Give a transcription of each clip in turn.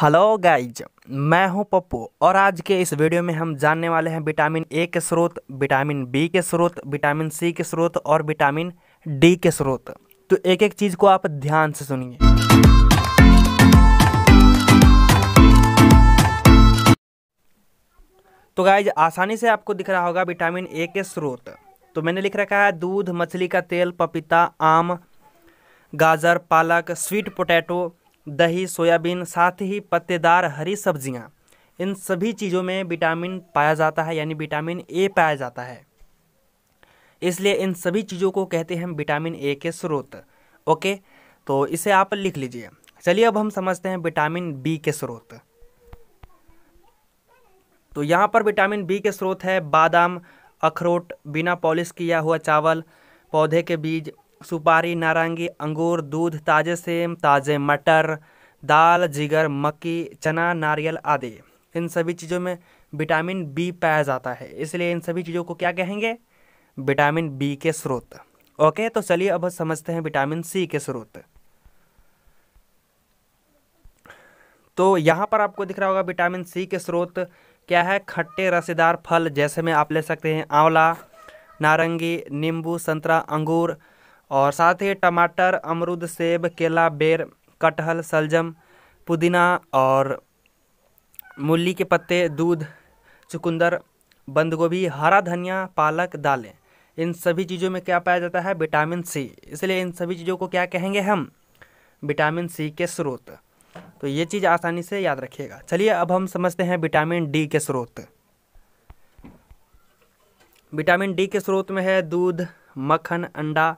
hello guys मैं हूं पप्पू और आज के इस वीडियो में हम जानने वाले हैं विटामिन ए के स्रोत विटामिन बी के स्रोत विटामिन सी के स्रोत और विटामिन डी के स्रोत तो एक एक चीज़ को आप ध्यान से सुनिए तो गाइज आसानी से आपको दिख रहा होगा विटामिन ए के स्रोत तो मैंने लिख रखा है दूध मछली का तेल पपीता आम गाजर पालक स्वीट पोटैटो दही सोयाबीन साथ ही पत्तेदार हरी सब्जियां इन सभी चीज़ों में विटामिन पाया जाता है यानी विटामिन ए पाया जाता है इसलिए इन सभी चीज़ों को कहते हैं विटामिन ए के स्रोत ओके तो इसे आप लिख लीजिए चलिए अब हम समझते हैं विटामिन बी के स्रोत तो यहाँ पर विटामिन बी के स्रोत है बादाम अखरोट बिना पॉलिश किया हुआ चावल पौधे के बीज सुपारी नारंगी अंगूर दूध ताज़े सेम ताज़े मटर दाल जिगर मक्की चना नारियल आदि इन सभी चीज़ों में विटामिन बी पाया जाता है इसलिए इन सभी चीज़ों को क्या कहेंगे विटामिन बी के स्रोत ओके तो चलिए अब समझते हैं विटामिन सी के स्रोत तो यहाँ पर आपको दिख रहा होगा विटामिन सी के स्रोत क्या है खट्टे रसेदार फल जैसे में आप ले सकते हैं आंवला नारंगी नींबू संतरा अंगूर और साथ ही टमाटर अमरूद सेब केला बेर कटहल सलजम पुदीना और मूली के पत्ते दूध चुकंदर बंद गोभी हरा धनिया पालक दालें इन सभी चीज़ों में क्या पाया जाता है विटामिन सी इसलिए इन सभी चीज़ों को क्या कहेंगे हम विटामिन सी के स्रोत तो ये चीज़ आसानी से याद रखिएगा चलिए अब हम समझते हैं विटामिन डी के स्रोत विटामिन डी के स्रोत में है दूध मक्खन अंडा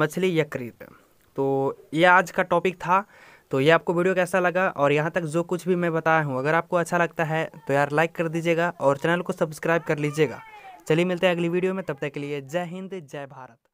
मछली यकृत तो ये आज का टॉपिक था तो ये आपको वीडियो कैसा लगा और यहाँ तक जो कुछ भी मैं बताया हूँ अगर आपको अच्छा लगता है तो यार लाइक कर दीजिएगा और चैनल को सब्सक्राइब कर लीजिएगा चलिए मिलते हैं अगली वीडियो में तब तक के लिए जय हिंद जय भारत